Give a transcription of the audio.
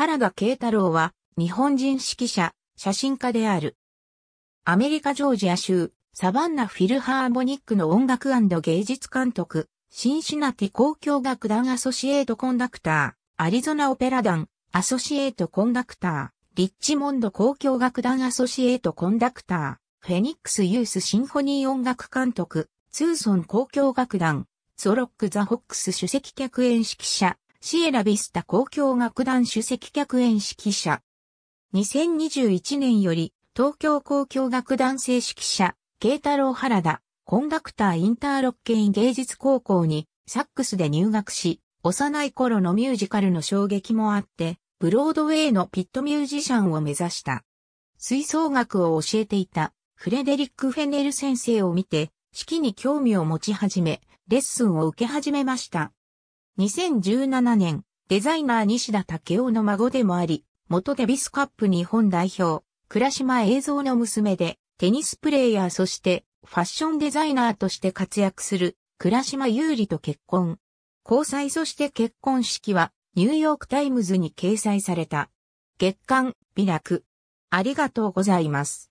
原田慶太郎は、日本人指揮者、写真家である。アメリカジョージア州、サバンナフィルハーモニックの音楽芸術監督、シンシナティ交響楽団アソシエイトコンダクター、アリゾナオペラ団、アソシエイトコンダクター、リッチモンド交響楽団アソシエイトコンダクター、フェニックスユースシンフォニー音楽監督、ツーソン交響楽団、ソロックザホックス主席客演指揮者、シエラビスタ公共楽団主席客演指揮者。2021年より、東京公共楽団正指揮者、慶太郎原田、コンダクターインターロッケイン芸術高校に、サックスで入学し、幼い頃のミュージカルの衝撃もあって、ブロードウェイのピットミュージシャンを目指した。吹奏楽を教えていたフレデリック・フェネル先生を見て、式に興味を持ち始め、レッスンを受け始めました。2017年、デザイナー西田武雄の孫でもあり、元デビスカップ日本代表、倉島映像の娘で、テニスプレーヤーそしてファッションデザイナーとして活躍する倉島優里と結婚。交際そして結婚式はニューヨークタイムズに掲載された。月刊、美楽。ありがとうございます。